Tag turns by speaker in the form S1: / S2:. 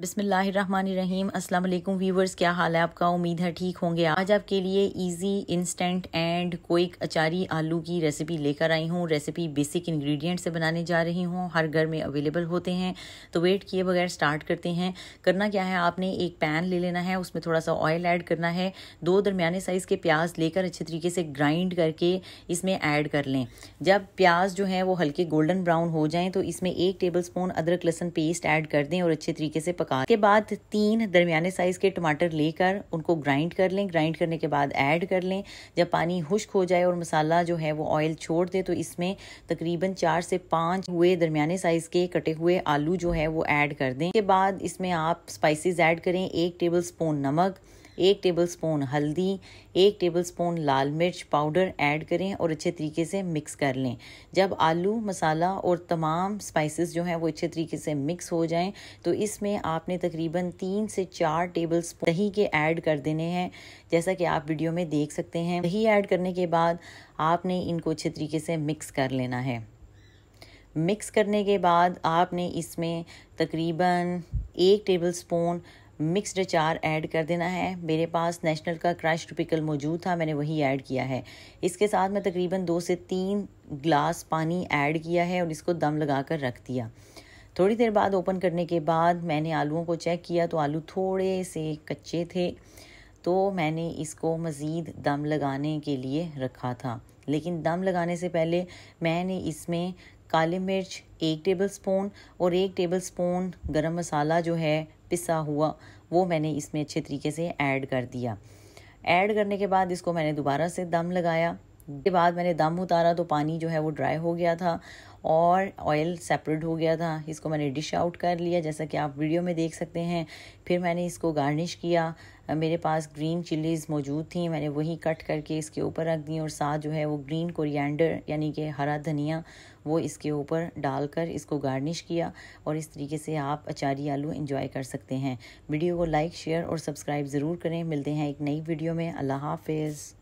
S1: बिसमीम अस्सलाम वालेकुम व्यूवर्स क्या हाल है आपका उम्मीद है ठीक होंगे आज आपके लिए इजी इंस्टेंट एंड क्विक अचारी आलू की रेसिपी लेकर आई हूँ रेसिपी बेसिक इंग्रेडिएंट से बनाने जा रही हूँ हर घर में अवेलेबल होते हैं तो वेट किए बगैर स्टार्ट करते हैं करना क्या है आपने एक पैन ले लेना है उसमें थोड़ा सा ऑयल ऐड करना है दो दरमियाने साइज़ के प्याज लेकर अच्छे तरीके से ग्राइंड करके इसमें ऐड कर लें जब प्याज जो है वो हल्के गोल्डन ब्राउन हो जाएँ तो इसमें एक टेबल स्पून अदरक लहसन पेस्ट ऐड कर दें और अच्छे तरीके से पका के बाद तीन दरमियाने साइज के टमाटर लेकर उनको ग्राइंड कर लें ग्राइंड करने के बाद ऐड कर लें जब पानी खुश्क हो जाए और मसाला जो है वो ऑयल छोड़ दे तो इसमें तकरीबन चार से पांच हुए दरमियाने साइज के कटे हुए आलू जो है वो ऐड कर दें के बाद इसमें आप स्पाइसेस ऐड करें एक टेबल स्पून नमक एक टेबलस्पून हल्दी एक टेबलस्पून लाल मिर्च पाउडर ऐड करें और अच्छे तरीके से मिक्स कर लें जब आलू मसाला और तमाम स्पाइसेस जो हैं वो अच्छे तरीके से मिक्स हो जाएं तो इसमें आपने तकरीबन तीन से चार टेबल स्पून दही के ऐड कर देने हैं जैसा कि आप वीडियो में देख सकते हैं दही ऐड करने के बाद आपने इनको अच्छे तरीके से मिक्स कर लेना है मिक्स करने के बाद आपने इसमें तकरीबन एक टेबल स्पून मिक्सड अचार ऐड कर देना है मेरे पास नेशनल का क्रश पिकल मौजूद था मैंने वही ऐड किया है इसके साथ मैं तकरीबन दो से तीन ग्लास पानी ऐड किया है और इसको दम लगा कर रख दिया थोड़ी देर बाद ओपन करने के बाद मैंने आलूओं को चेक किया तो आलू थोड़े से कच्चे थे तो मैंने इसको मज़ीद दम लगाने के लिए रखा था लेकिन दम लगाने से पहले मैंने इसमें काली मिर्च एक टेबल स्पून और एक टेबल स्पून गरम मसाला जो है पिसा हुआ वो मैंने इसमें अच्छे तरीके से ऐड कर दिया ऐड करने के बाद इसको मैंने दोबारा से दम लगाया के बाद मैंने दम उतारा तो पानी जो है वो ड्राई हो गया था और ऑयल सेपरेट हो गया था इसको मैंने डिश आउट कर लिया जैसा कि आप वीडियो में देख सकते हैं फिर मैंने इसको गार्निश किया मेरे पास ग्रीन चिल्लीज़ मौजूद थी मैंने वही कट करके इसके ऊपर रख दी और साथ जो है वो ग्रीन कोरिएंडर यानी कि हरा धनिया वो इसके ऊपर डालकर इसको गार्निश किया और इस तरीके से आप अचारी आलू इंजॉय कर सकते हैं वीडियो को लाइक शेयर और सब्सक्राइब ज़रूर करें मिलते हैं एक नई वीडियो में अल्लाह हाफिज़